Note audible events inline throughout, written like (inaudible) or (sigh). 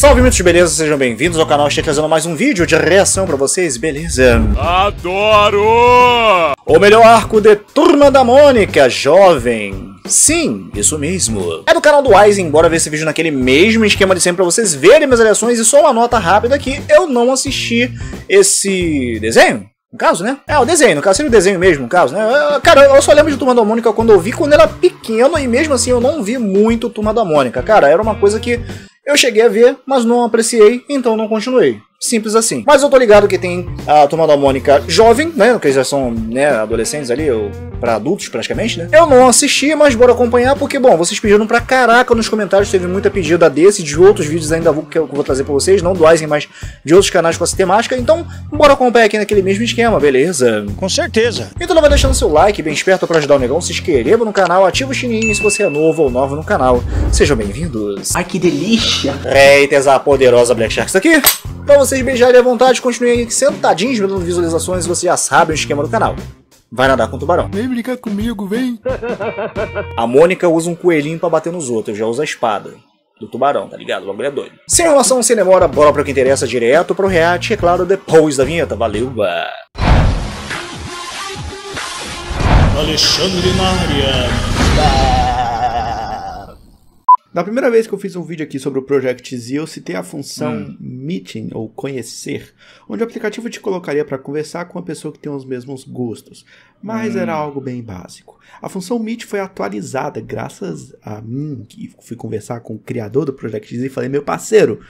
Salve, muitos beleza? Sejam bem-vindos ao canal. Estou trazendo mais um vídeo de reação pra vocês, beleza? Adoro! O melhor arco de Turma da Mônica, jovem. Sim, isso mesmo. É do canal do Wise, embora ver esse vídeo naquele mesmo esquema de sempre pra vocês verem minhas reações. E só uma nota rápida aqui, eu não assisti esse desenho. No caso, né? É, o desenho, no caso, seria o desenho mesmo, no caso, né? cara, eu só lembro de Turma da Mônica quando eu vi quando era pequeno e mesmo assim eu não vi muito Turma da Mônica. Cara, era uma coisa que eu cheguei a ver, mas não apreciei, então não continuei. Simples assim. Mas eu tô ligado que tem a turma da Mônica jovem, né? Que eles já são né, adolescentes ali, ou pra adultos praticamente, né? Eu não assisti, mas bora acompanhar, porque, bom, vocês pediram pra caraca nos comentários, teve muita pedida desse, de outros vídeos ainda vou, que eu vou trazer pra vocês, não do Aizen, mas de outros canais com essa temática. Então, bora acompanhar aqui naquele mesmo esquema, beleza? Com certeza. Então não vai deixando seu like bem esperto pra ajudar o negão, se inscreva no canal, ativa o sininho se você é novo ou nova no canal. Sejam bem-vindos. Ai, que delícia! Reitas a poderosa Black Shark. aqui pra vocês beijarem à vontade, continuem sentadinhos dando visualizações, vocês já sabem o esquema do canal. Vai nadar com o tubarão. Vem brincar comigo, vem. A Mônica usa um coelhinho para bater nos outros, já usa a espada do tubarão, tá ligado? O bagulho é doido. Sem enrolação, sem demora, bora para o que interessa, direto pro react, é claro, depois da vinheta. Valeu, vá. Alexandre Maria. Na primeira vez que eu fiz um vídeo aqui sobre o Project Z, eu citei a função hum. Meeting ou Conhecer, onde o aplicativo te colocaria para conversar com uma pessoa que tem os mesmos gostos, mas hum. era algo bem básico. A função Meet foi atualizada graças a mim, que fui conversar com o criador do Project Z e falei: meu parceiro,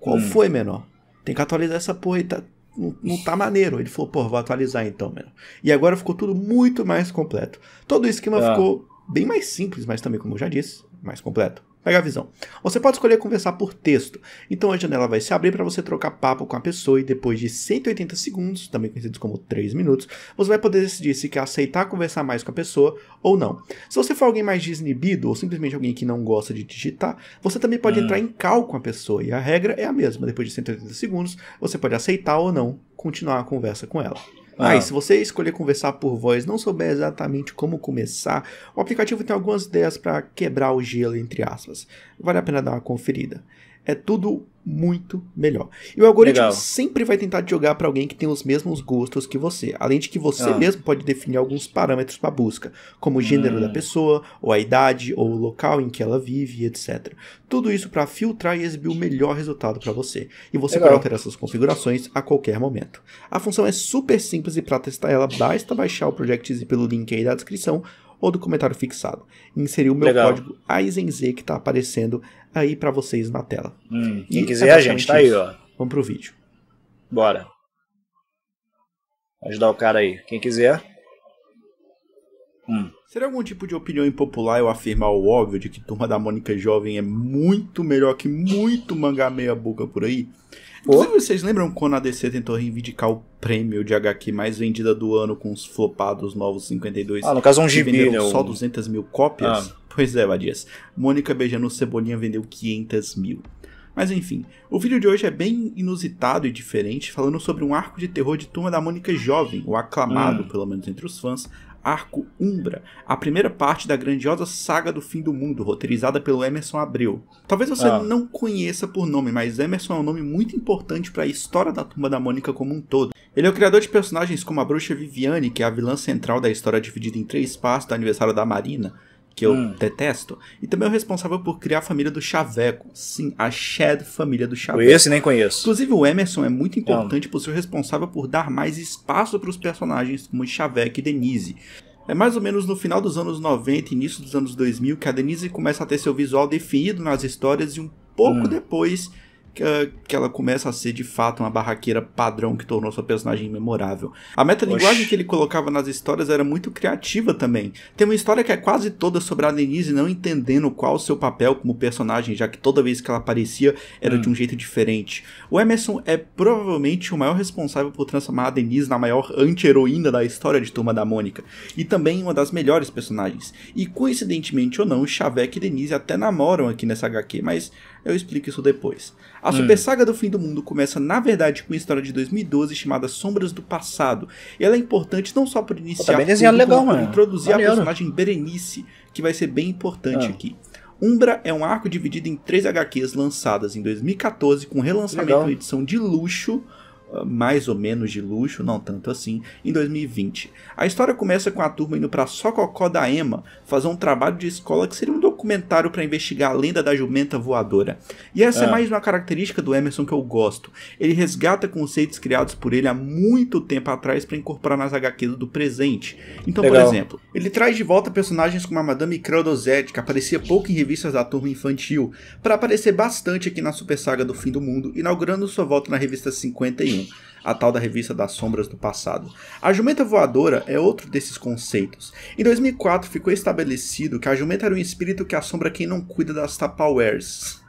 qual hum. foi, menor? Tem que atualizar essa porra e tá, não, não, tá maneiro. Ele falou, pô, vou atualizar então, menor. E agora ficou tudo muito mais completo. Todo o esquema ah. ficou bem mais simples, mas também, como eu já disse, mais completo. Pega a visão. Você pode escolher conversar por texto. Então a janela vai se abrir para você trocar papo com a pessoa e depois de 180 segundos, também conhecidos como 3 minutos, você vai poder decidir se quer aceitar conversar mais com a pessoa ou não. Se você for alguém mais desinibido ou simplesmente alguém que não gosta de digitar, você também pode ah. entrar em cal com a pessoa e a regra é a mesma. Depois de 180 segundos, você pode aceitar ou não continuar a conversa com ela. Ah, e ah. se você escolher conversar por voz, não souber exatamente como começar, o aplicativo tem algumas ideias para quebrar o gelo, entre aspas. Vale a pena dar uma conferida. É tudo muito melhor. E o algoritmo Legal. sempre vai tentar te jogar para alguém que tem os mesmos gostos que você. Além de que você ah. mesmo pode definir alguns parâmetros para busca, como o gênero hum. da pessoa, ou a idade, ou o local em que ela vive, etc. Tudo isso para filtrar e exibir o melhor resultado para você. E você Legal. pode alterar suas configurações a qualquer momento. A função é super simples e para testar ela basta baixar o Project Easy pelo link aí da descrição ou do comentário fixado. Inserir o meu Legal. código AISENZ que está aparecendo aí para vocês na tela. Hum, quem e quiser é a gente, tá isso. aí, ó. Vamos pro vídeo. Bora. Ajudar o cara aí. Quem quiser. Hum. Será algum tipo de opinião impopular eu afirmar o óbvio de que Turma da Mônica Jovem é muito melhor que muito mangá meia-boca por aí? vocês lembram quando a DC tentou reivindicar o prêmio de HQ mais vendida do ano com os flopados novos 52? Ah, no caso um gibi. Né, só 200 mil cópias? Ah. Pois é, Vadias. Mônica beijando Cebolinha vendeu 500 mil. Mas enfim, o vídeo de hoje é bem inusitado e diferente, falando sobre um arco de terror de Turma da Mônica jovem, o aclamado, hum. pelo menos entre os fãs, Arco Umbra, a primeira parte da grandiosa saga do fim do mundo, roteirizada pelo Emerson Abreu. Talvez você ah. não conheça por nome, mas Emerson é um nome muito importante para a história da Turma da Mônica como um todo. Ele é o criador de personagens como a bruxa Viviane, que é a vilã central da história dividida em três partes do aniversário da Marina, que eu hum. detesto, e também é o responsável por criar a família do Chaveco. Sim, a Shed família do Chaveco. Conheço e nem conheço. Inclusive, o Emerson é muito importante por ser responsável por dar mais espaço para os personagens como Chaveco e Denise. É mais ou menos no final dos anos 90 início dos anos 2000 que a Denise começa a ter seu visual definido nas histórias e um pouco hum. depois ah, que, ela começa a ser de fato uma barraqueira padrão que tornou sua personagem memorável. A metalinguagem Oxi. que ele colocava nas histórias era muito criativa também. Tem uma história que é quase toda sobre a Denise não entendendo qual o seu papel como personagem, já que toda vez que ela aparecia era hum. de um jeito diferente. O Emerson é provavelmente o maior responsável por transformar a Denise na maior anti-heroína da história de Turma da Mônica, e também uma das melhores personagens. E coincidentemente ou não, Xavier e Denise até namoram aqui nessa HQ, mas eu explico isso depois. A hum. Super Saga do Fim do Mundo começa, na verdade, com uma história de 2012 chamada Sombras do Passado. E ela é importante não só por iniciar, mas tá legal, mano. introduzir Valeu. a personagem Berenice, que vai ser bem importante ah. aqui. Umbra é um arco dividido em três HQs lançadas em 2014, com relançamento em edição de luxo ah, mais ou menos de luxo, não tanto assim, em 2020. A história começa com a turma indo para Sococó da Ema fazer um trabalho de escola que seria um documentário para investigar a lenda da jumenta voadora. E essa é ah. mais uma característica do Emerson que eu gosto. Ele resgata conceitos criados por ele há muito tempo atrás para incorporar nas HQs do presente. Então, Legal. por exemplo, ele traz de volta personagens como a Madame Creudoset, que aparecia pouco em revistas da turma infantil, para aparecer bastante aqui na Super Saga do Fim do Mundo, inaugurando sua volta na revista 51 a tal da revista das sombras do passado. A jumenta voadora é outro desses conceitos. Em 2004 ficou estabelecido que a jumenta era um espírito que assombra quem não cuida das tapawares. (laughs)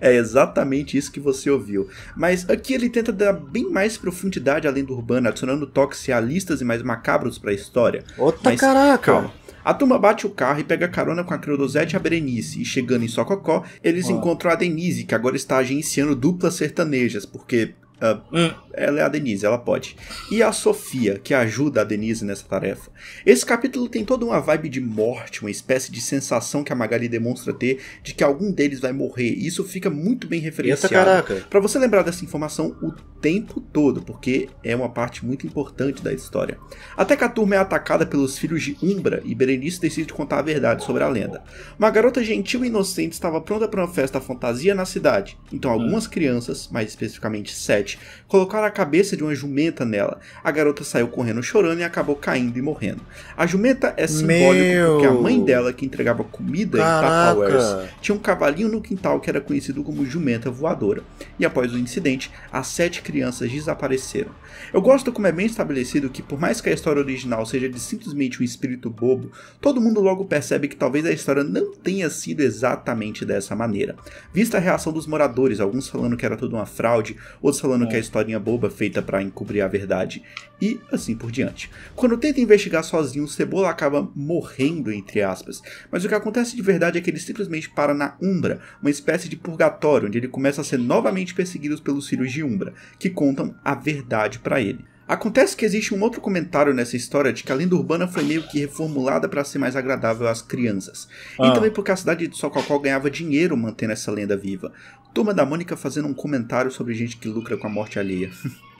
É exatamente isso que você ouviu. Mas aqui ele tenta dar bem mais profundidade além do urbano, adicionando toques realistas e mais macabros para a história. Ota Mas, caraca! Calma. A turma bate o carro e pega carona com a Creodosete e a Berenice, e chegando em Sococó, eles ah. encontram a Denise, que agora está agenciando duplas sertanejas, porque Uh, hum. Ela é a Denise, ela pode. E a Sofia, que ajuda a Denise nessa tarefa. Esse capítulo tem toda uma vibe de morte, uma espécie de sensação que a Magali demonstra ter de que algum deles vai morrer. E isso fica muito bem referenciado. Para você lembrar dessa informação o tempo todo, porque é uma parte muito importante da história. Até que a turma é atacada pelos filhos de Umbra e Berenice decide contar a verdade sobre a lenda. Uma garota gentil e inocente estava pronta para uma festa fantasia na cidade. Então algumas hum. crianças, mais especificamente sete, chiclete, colocaram a cabeça de uma jumenta nela. A garota saiu correndo chorando e acabou caindo e morrendo. A jumenta é simbólica porque a mãe dela, que entregava comida Caraca. em Tupperwares, tinha um cavalinho no quintal que era conhecido como jumenta voadora. E após o incidente, as sete crianças desapareceram. Eu gosto como é bem estabelecido que, por mais que a história original seja de simplesmente um espírito bobo, todo mundo logo percebe que talvez a história não tenha sido exatamente dessa maneira. Vista a reação dos moradores, alguns falando que era tudo uma fraude, outros falando falando é. que é historinha boba feita para encobrir a verdade e assim por diante. Quando tenta investigar sozinho, o Cebola acaba morrendo, entre aspas. Mas o que acontece de verdade é que ele simplesmente para na Umbra, uma espécie de purgatório, onde ele começa a ser novamente perseguido pelos filhos de Umbra, que contam a verdade para ele. Acontece que existe um outro comentário nessa história de que a lenda urbana foi meio que reformulada para ser mais agradável às crianças. Ah. E também porque a cidade de Sococal ganhava dinheiro mantendo essa lenda viva. Turma da Mônica fazendo um comentário sobre gente que lucra com a morte alheia. (laughs)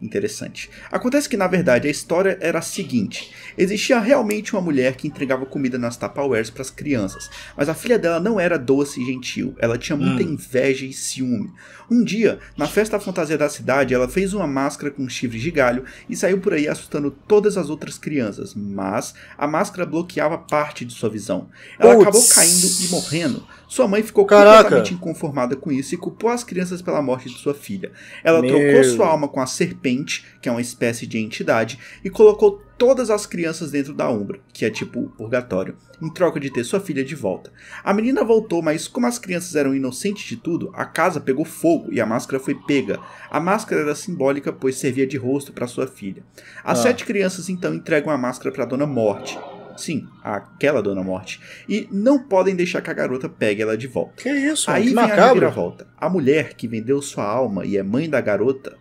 Interessante. Acontece que, na verdade, a história era a seguinte: existia realmente uma mulher que entregava comida nas Tupperwares para as crianças, mas a filha dela não era doce e gentil, ela tinha muita hum. inveja e ciúme, um dia, na festa fantasia da cidade, ela fez uma máscara com chifres de galho e saiu por aí assustando todas as outras crianças, mas a máscara bloqueava parte de sua visão. Ela acabou caindo e morrendo. Sua mãe ficou Caraca. completamente inconformada com isso e culpou as crianças pela morte de sua filha. Ela Meu. trocou sua alma com a serpente, que é uma espécie de entidade, e colocou todas as crianças dentro da Umbra, que é tipo o purgatório, em troca de ter sua filha de volta. A menina voltou, mas como as crianças eram inocentes de tudo, a casa pegou fogo e a máscara foi pega. A máscara era simbólica, pois servia de rosto para sua filha. As ah. sete crianças então entregam a máscara para Dona Morte. Sim, aquela Dona Morte. E não podem deixar que a garota pegue ela de volta. Que isso, Aí que vem macabro. a volta. A mulher que vendeu sua alma e é mãe da garota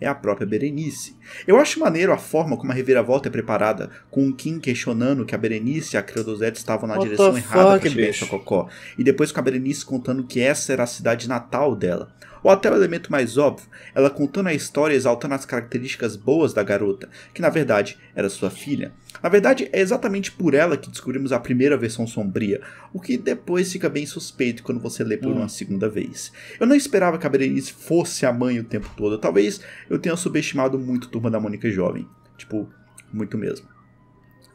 é a própria Berenice. Eu acho maneiro a forma como a reviravolta é preparada, com o Kim questionando que a Berenice e a Creodosete estavam na What direção errada para pra chegar Chococó, e depois com a Berenice contando que essa era a cidade natal dela ou até o elemento mais óbvio, ela contando a história e exaltando as características boas da garota, que na verdade era sua filha. Na verdade, é exatamente por ela que descobrimos a primeira versão sombria, o que depois fica bem suspeito quando você lê por hum. uma segunda vez. Eu não esperava que a Berenice fosse a mãe o tempo todo, talvez eu tenha subestimado muito Turma da Mônica Jovem. Tipo, muito mesmo.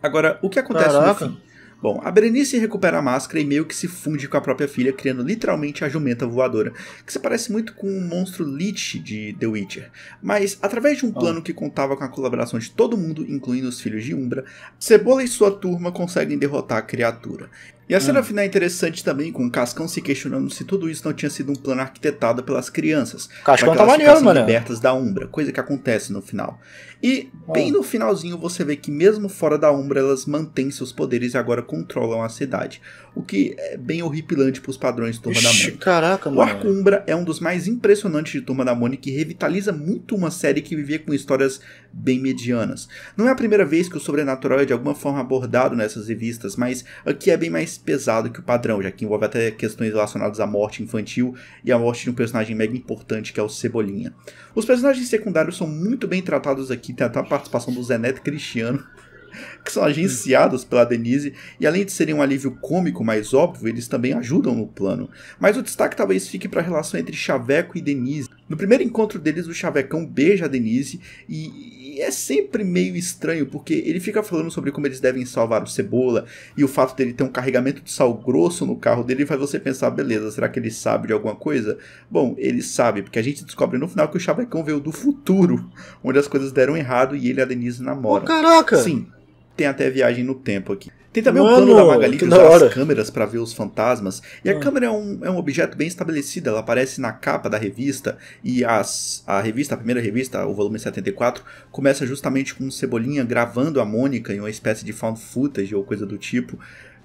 Agora, o que acontece Caraca. no fim? Bom, a Berenice recupera a máscara e meio que se funde com a própria filha, criando literalmente a jumenta voadora, que se parece muito com o monstro Lich de The Witcher. Mas, através de um ah. plano que contava com a colaboração de todo mundo, incluindo os filhos de Umbra, Cebola e sua turma conseguem derrotar a criatura. E a cena hum. final é interessante também, com o Cascão se questionando se tudo isso não tinha sido um plano arquitetado pelas crianças. Cascão tá maneiro, mano. libertas da Umbra, coisa que acontece no final. E hum. bem no finalzinho você vê que mesmo fora da Umbra elas mantêm seus poderes e agora controlam a cidade. O que é bem horripilante pros padrões de Turma Ixi, da Mônica. Caraca, mano. O Arco Umbra é um dos mais impressionantes de Turma da Mônica e revitaliza muito uma série que vivia com histórias bem medianas. Não é a primeira vez que o sobrenatural é de alguma forma abordado nessas revistas, mas aqui é bem mais pesado que o padrão, já que envolve até questões relacionadas à morte infantil e à morte de um personagem mega importante que é o Cebolinha. Os personagens secundários são muito bem tratados aqui, tem até a participação do Zeneto Cristiano, (laughs) que são agenciados pela Denise, e além de serem um alívio cômico mais óbvio, eles também ajudam no plano. Mas o destaque talvez fique para a relação entre Chaveco e Denise, no primeiro encontro deles, o Chavecão beija a Denise e, e, é sempre meio estranho, porque ele fica falando sobre como eles devem salvar o Cebola e o fato dele ter um carregamento de sal grosso no carro dele faz você pensar, beleza, será que ele sabe de alguma coisa? Bom, ele sabe, porque a gente descobre no final que o Chavecão veio do futuro, onde as coisas deram errado e ele e a Denise namoram. Oh, caraca! Sim tem até viagem no tempo aqui. Tem também Mano, o plano da Magali que usa as câmeras para ver os fantasmas. E a hum. câmera é um, é um objeto bem estabelecido, ela aparece na capa da revista. E as, a revista, a primeira revista, o volume 74, começa justamente com Cebolinha gravando a Mônica em uma espécie de found footage ou coisa do tipo.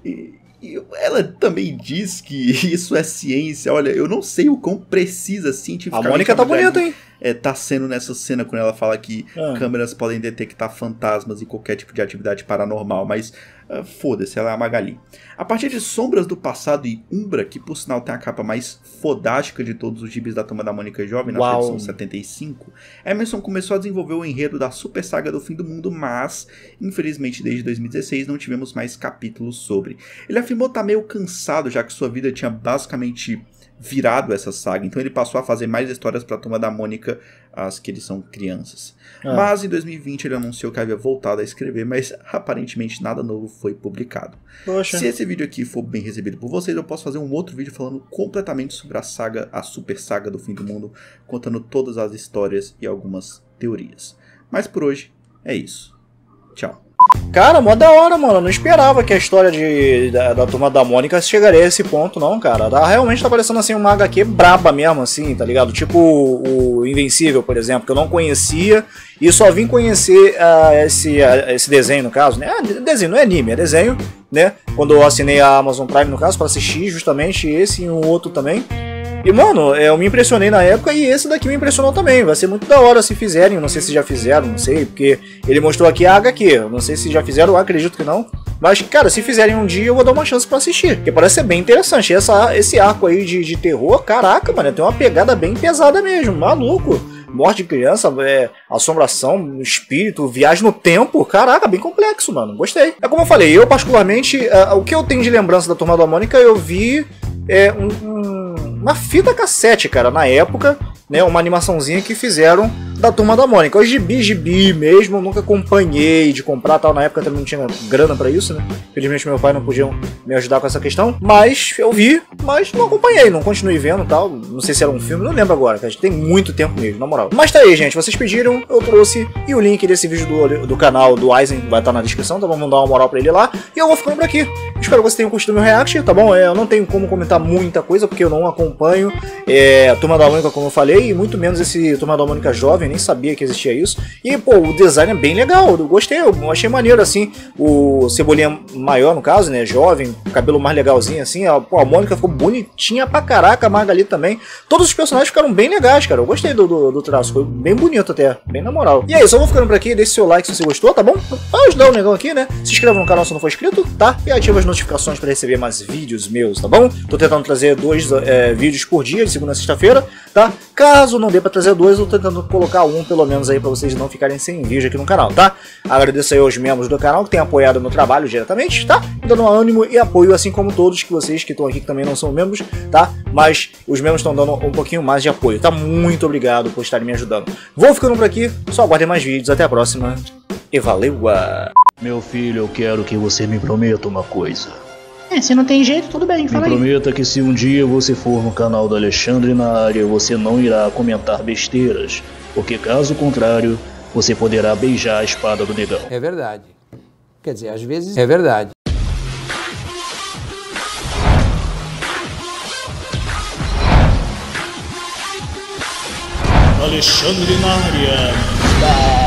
E, e ela também diz que (laughs) isso é ciência. Olha, eu não sei o quão precisa cientificamente. A Mônica é tá bonita, hein? é, tá sendo nessa cena quando ela fala que ah. câmeras podem detectar fantasmas e qualquer tipo de atividade paranormal, mas uh, foda-se, ela é a Magali. A partir de Sombras do Passado e Umbra, que por sinal tem a capa mais fodástica de todos os gibis da Toma da Mônica Jovem, na Uau. edição 75, Emerson começou a desenvolver o enredo da super saga do fim do mundo, mas, infelizmente, desde 2016 não tivemos mais capítulos sobre. Ele afirmou estar tá meio cansado, já que sua vida tinha basicamente virado essa saga. Então ele passou a fazer mais histórias para a turma da Mônica, as que eles são crianças. Ah. Mas em 2020 ele anunciou que havia voltado a escrever, mas aparentemente nada novo foi publicado. Poxa. Se esse vídeo aqui for bem recebido por vocês, eu posso fazer um outro vídeo falando completamente sobre a saga, a super saga do fim do mundo, contando todas as histórias e algumas teorias. Mas por hoje é isso. Tchau. Cara, mó da hora, mano. Eu não esperava que a história de, da, da turma da Mônica chegaria a esse ponto, não, cara. Tá, realmente tá parecendo assim uma HQ braba mesmo, assim, tá ligado? Tipo o, o Invencível, por exemplo, que eu não conhecia e só vim conhecer uh, esse, uh, esse desenho, no caso, né? Ah, desenho, não é anime, é desenho, né? Quando eu assinei a Amazon Prime, no caso, para assistir justamente esse e um outro também. E, mano, eu me impressionei na época e esse daqui me impressionou também. Vai ser muito da hora se fizerem. não sei se já fizeram, não sei, porque ele mostrou aqui a HQ. não sei se já fizeram, acredito que não. Mas, cara, se fizerem um dia, eu vou dar uma chance para assistir. Porque parece ser bem interessante. Essa, esse arco aí de, de terror, caraca, mano, tem uma pegada bem pesada mesmo. Maluco morte de criança, é, assombração, espírito, viagem no tempo. Caraca, bem complexo, mano. Gostei. É como eu falei, eu particularmente, uh, o que eu tenho de lembrança da Turma da Mônica, eu vi é, um, um na fita cassete, cara, na época, né, uma animaçãozinha que fizeram da Turma da Mônica. Os gibi, gibi mesmo, eu nunca acompanhei de comprar tal. Na época também não tinha grana para isso, né? Infelizmente meu pai não podia me ajudar com essa questão. Mas eu vi, mas não acompanhei, não continuei vendo tal. Não sei se era um filme, não lembro agora, que tem muito tempo mesmo, na moral. Mas tá aí, gente. Vocês pediram, eu trouxe. E o link desse vídeo do, do canal do Eisen vai estar tá na descrição, então vamos dar uma moral pra ele lá. E eu vou ficando por aqui. Espero que vocês tenham curtido meu react, tá bom? É, eu não tenho como comentar muita coisa, porque eu não acompanho é, a Turma da Mônica, como eu falei, e muito menos esse Turma da Mônica Jovem eu nem sabia que existia isso. E, pô, o design é bem legal, eu gostei, eu achei maneiro, assim. O Cebolinha maior, no caso, né, jovem, cabelo mais legalzinho, assim. A, pô, a Mônica ficou bonitinha pra caraca, a Margali também. Todos os personagens ficaram bem legais, cara, eu gostei do, do, do traço, foi bem bonito até, bem na moral. E é isso, eu vou ficando por aqui, deixe seu like se você gostou, tá bom? Vai ajudar o negão aqui, né? Se inscreva no canal se não for inscrito, tá? E ativa as notificações para receber mais vídeos meus, tá bom? Tô tentando trazer dois é, vídeos por dia, de segunda a sexta-feira, tá? Caso não dê pra trazer dois, eu tô tentando colocar colocar um pelo menos aí para vocês não ficarem sem vídeo aqui no canal, tá? Agradeço aí aos membros do canal que têm apoiado meu trabalho diretamente, tá? Dando um ânimo e apoio, assim como todos que vocês que estão aqui que também não são membros, tá? Mas os membros estão dando um pouquinho mais de apoio, tá? Muito obrigado por estarem me ajudando. Vou ficando por aqui, só aguardem mais vídeos, até a próxima e valeu! Meu filho, eu quero que você me prometa uma coisa. É, se não tem jeito, tudo bem, fala Me aí. prometa que se um dia você for no canal do Alexandre na área, você não irá comentar besteiras, porque caso contrário, você poderá beijar a espada do negão. É verdade. Quer dizer, às vezes é verdade. Alexandre na área.